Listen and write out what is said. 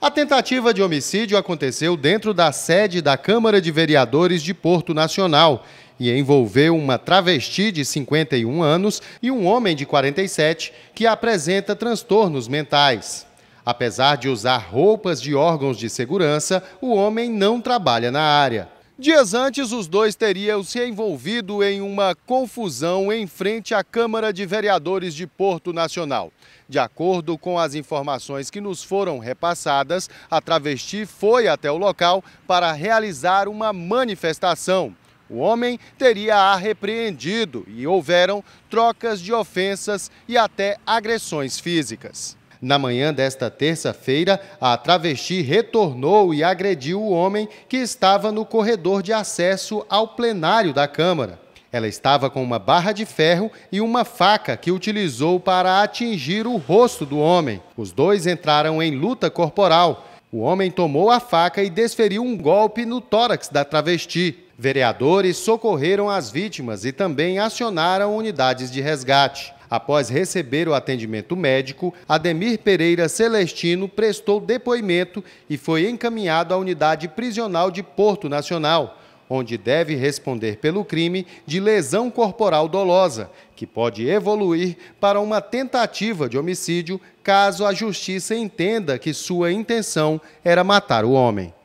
A tentativa de homicídio aconteceu dentro da sede da Câmara de Vereadores de Porto Nacional e envolveu uma travesti de 51 anos e um homem de 47 que apresenta transtornos mentais. Apesar de usar roupas de órgãos de segurança, o homem não trabalha na área. Dias antes, os dois teriam se envolvido em uma confusão em frente à Câmara de Vereadores de Porto Nacional. De acordo com as informações que nos foram repassadas, a travesti foi até o local para realizar uma manifestação. O homem teria a repreendido e houveram trocas de ofensas e até agressões físicas. Na manhã desta terça-feira, a travesti retornou e agrediu o homem que estava no corredor de acesso ao plenário da Câmara. Ela estava com uma barra de ferro e uma faca que utilizou para atingir o rosto do homem. Os dois entraram em luta corporal. O homem tomou a faca e desferiu um golpe no tórax da travesti. Vereadores socorreram as vítimas e também acionaram unidades de resgate. Após receber o atendimento médico, Ademir Pereira Celestino prestou depoimento e foi encaminhado à unidade prisional de Porto Nacional, onde deve responder pelo crime de lesão corporal dolosa, que pode evoluir para uma tentativa de homicídio caso a justiça entenda que sua intenção era matar o homem.